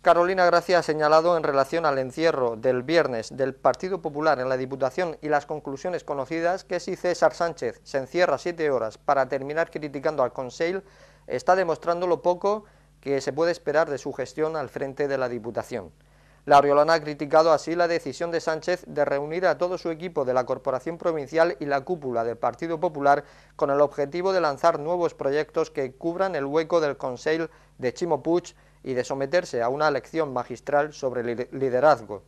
Carolina Gracia ha señalado en relación al encierro del viernes del Partido Popular en la Diputación y las conclusiones conocidas que si César Sánchez se encierra siete horas para terminar criticando al Consejo, está demostrando lo poco que se puede esperar de su gestión al frente de la Diputación. La Oriolana ha criticado así la decisión de Sánchez de reunir a todo su equipo de la Corporación Provincial y la cúpula del Partido Popular con el objetivo de lanzar nuevos proyectos que cubran el hueco del Consejo de Chimo y de someterse a una lección magistral sobre el liderazgo.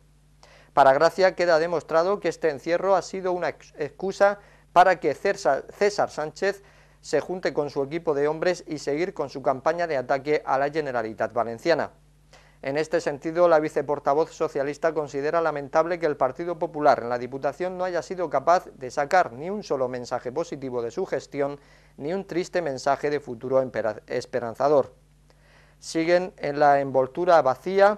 Para Gracia queda demostrado que este encierro ha sido una excusa para que César Sánchez se junte con su equipo de hombres y seguir con su campaña de ataque a la Generalitat Valenciana. En este sentido, la viceportavoz socialista considera lamentable que el Partido Popular en la Diputación no haya sido capaz de sacar ni un solo mensaje positivo de su gestión, ni un triste mensaje de futuro esperanzador siguen en la envoltura vacía,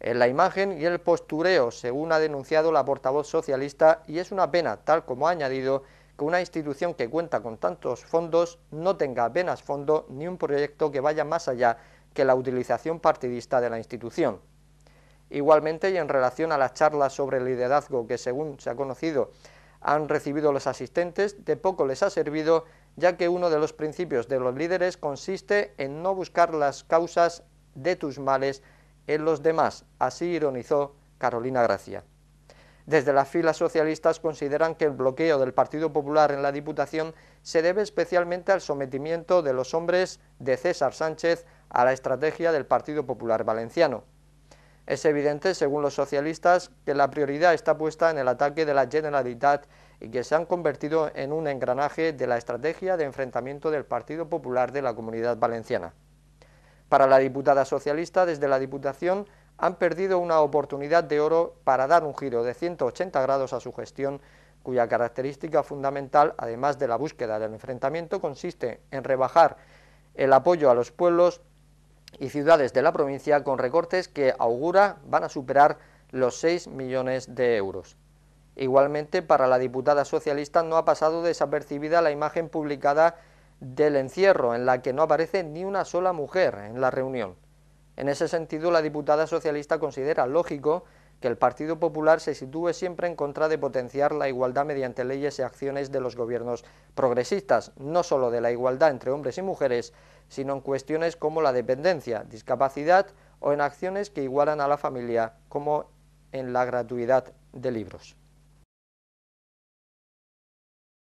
en la imagen y el postureo, según ha denunciado la portavoz socialista, y es una pena, tal como ha añadido, que una institución que cuenta con tantos fondos no tenga apenas fondo ni un proyecto que vaya más allá que la utilización partidista de la institución. Igualmente, y en relación a las charlas sobre el liderazgo que, según se ha conocido, han recibido los asistentes, de poco les ha servido ya que uno de los principios de los líderes consiste en no buscar las causas de tus males en los demás, así ironizó Carolina Gracia. Desde las filas socialistas consideran que el bloqueo del Partido Popular en la Diputación se debe especialmente al sometimiento de los hombres de César Sánchez a la estrategia del Partido Popular Valenciano. Es evidente, según los socialistas, que la prioridad está puesta en el ataque de la Generalitat y que se han convertido en un engranaje de la estrategia de enfrentamiento del Partido Popular de la Comunidad Valenciana. Para la diputada socialista, desde la Diputación han perdido una oportunidad de oro para dar un giro de 180 grados a su gestión, cuya característica fundamental, además de la búsqueda del enfrentamiento, consiste en rebajar el apoyo a los pueblos y ciudades de la provincia con recortes que augura van a superar los 6 millones de euros. Igualmente, para la diputada socialista no ha pasado desapercibida la imagen publicada del encierro, en la que no aparece ni una sola mujer en la reunión. En ese sentido, la diputada socialista considera lógico que el Partido Popular se sitúe siempre en contra de potenciar la igualdad mediante leyes y acciones de los gobiernos progresistas, no solo de la igualdad entre hombres y mujeres, sino en cuestiones como la dependencia, discapacidad o en acciones que igualan a la familia, como en la gratuidad de libros.